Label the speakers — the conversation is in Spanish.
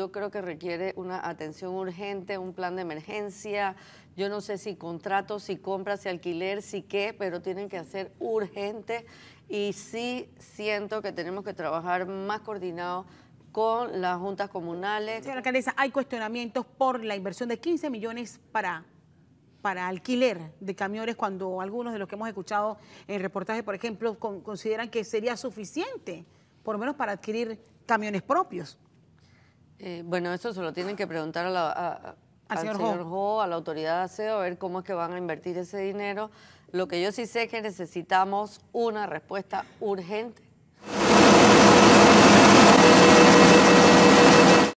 Speaker 1: yo creo que requiere una atención urgente, un plan de emergencia, yo no sé si contrato, si compras, si alquiler, si qué, pero tienen que hacer urgente y sí siento que tenemos que trabajar más coordinado con las juntas comunales. Señora
Speaker 2: alcaldesa, hay cuestionamientos por la inversión de 15 millones para para alquiler de camiones cuando algunos de los que hemos escuchado en reportajes, por ejemplo, consideran que sería suficiente, por lo menos para adquirir camiones propios.
Speaker 1: Eh, bueno, eso se lo tienen que preguntar a la, al, señor, a la autoridad de aseo, a ver cómo es que van a invertir ese dinero. Lo que yo sí sé es que necesitamos una respuesta urgente